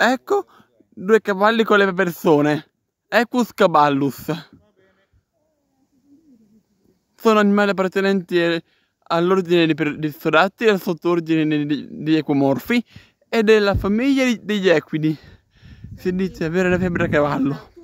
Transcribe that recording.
Ecco due cavalli con le persone. Equus caballus. Sono animali appartenenti all'ordine dei sodatti al sottordine degli equomorfi e della famiglia degli equidi. Si dice avere la febbre a cavallo.